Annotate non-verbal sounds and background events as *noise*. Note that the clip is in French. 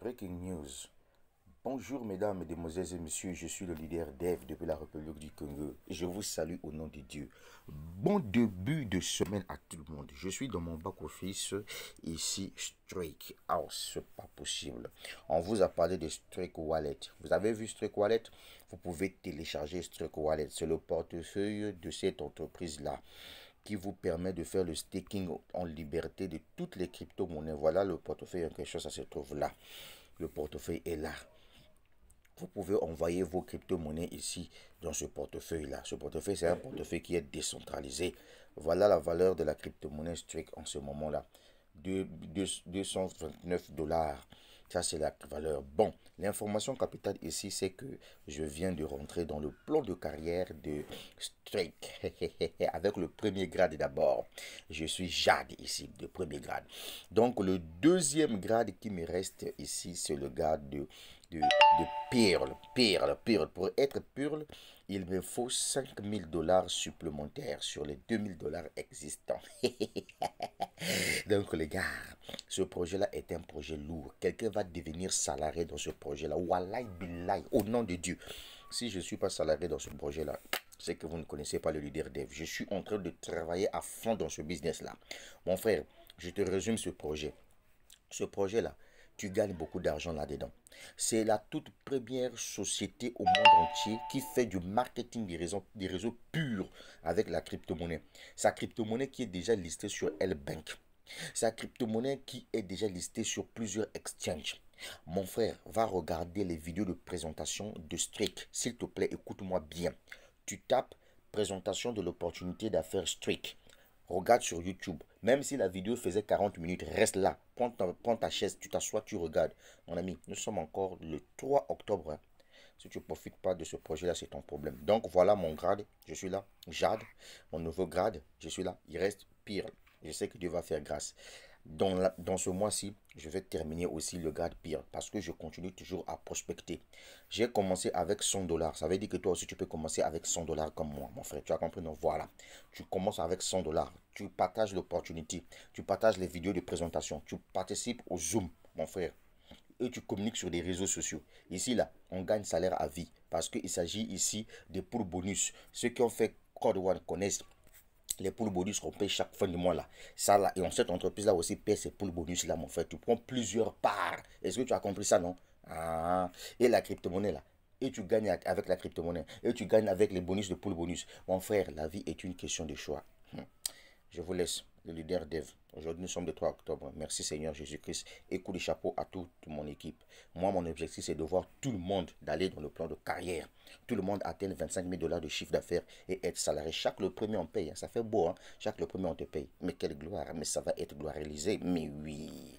Breaking news. Bonjour mesdames, mesdemoiselles et messieurs, je suis le leader d'eve depuis la République du Congo. Je vous salue au nom de Dieu. Bon début de semaine à tout le monde. Je suis dans mon back-office ici, Strike House, c'est pas possible. On vous a parlé de Strike Wallet. Vous avez vu Strike Wallet Vous pouvez télécharger Strike Wallet. C'est le portefeuille de cette entreprise-là qui vous permet de faire le staking en liberté de toutes les crypto-monnaies. Voilà le portefeuille hein, quelque chose ça se trouve là. Le portefeuille est là. Vous pouvez envoyer vos crypto-monnaies ici dans ce portefeuille-là. Ce portefeuille, c'est un portefeuille qui est décentralisé. Voilà la valeur de la crypto-monnaie Strict en ce moment-là. 229 dollars. Ça, c'est la valeur. Bon, l'information capitale ici, c'est que je viens de rentrer dans le plan de carrière de Strike *laughs* avec le premier grade d'abord. Je suis Jade ici, de premier grade. Donc, le deuxième grade qui me reste ici, c'est le grade de, de, de Pearl. Pearl, Pearl. Pour être Pearl, il me faut 5000 dollars supplémentaires sur les 2000 dollars existants. *laughs* Donc les gars, ce projet-là est un projet lourd. Quelqu'un va devenir salarié dans ce projet-là. Wallahi billahi, au nom de Dieu. Si je ne suis pas salarié dans ce projet-là, c'est que vous ne connaissez pas le leader dev. Je suis en train de travailler à fond dans ce business-là. Mon frère, je te résume ce projet. Ce projet-là, gagne beaucoup d'argent là-dedans. C'est la toute première société au monde entier qui fait du marketing des réseaux, des réseaux purs avec la crypto-monnaie. Sa crypto-monnaie qui est déjà listée sur L-Bank. Sa crypto-monnaie qui est déjà listée sur plusieurs exchanges. Mon frère, va regarder les vidéos de présentation de streak. S'il te plaît, écoute-moi bien. Tu tapes présentation de l'opportunité d'affaires strict Regarde sur YouTube. Même si la vidéo faisait 40 minutes, reste là. Prends ta, chaise, tu t'assois, tu regardes. Mon ami, nous sommes encore le 3 octobre. Hein. Si tu ne profites pas de ce projet-là, c'est ton problème. Donc voilà mon grade, je suis là. Jade, mon nouveau grade, je suis là. Il reste pire. Je sais que Dieu va faire grâce. Dans, ce mois-ci, je vais terminer aussi le grade pire parce que je continue toujours à prospecter. J'ai commencé avec 100 dollars. Ça veut dire que toi aussi, tu peux commencer avec 100 dollars comme moi, mon frère. Tu as compris non voilà, tu commences avec 100 dollars. Tu partages l'opportunité. Tu partages les vidéos de présentation. Tu participes au Zoom, mon frère. Et tu communiques sur des réseaux sociaux. Ici, là, on gagne salaire à vie parce qu'il s'agit ici de pour bonus. Ceux qui ont fait Code One connaissent les poules bonus qu'on paye chaque fin du mois là. Ça là, et en cette entreprise là aussi paie ces poules bonus là, mon frère. Tu prends plusieurs parts. Est-ce que tu as compris ça, non ah, Et la crypto-monnaie là. Et tu gagnes avec la crypto-monnaie. Et tu gagnes avec les bonus de poules bonus. Mon frère, la vie est une question de choix. Hmm. Je vous laisse le leader d'Ève. Aujourd'hui, nous sommes le 3 octobre. Merci Seigneur Jésus-Christ. Et coup de chapeau à toute mon équipe. Moi, mon objectif, c'est de voir tout le monde d'aller dans le plan de carrière. Tout le monde vingt 25 000 dollars de chiffre d'affaires et être salarié. Chaque le premier, on paye. Hein. Ça fait beau, hein? Chaque le premier, on te paye. Mais quelle gloire. Mais ça va être réalisé Mais oui.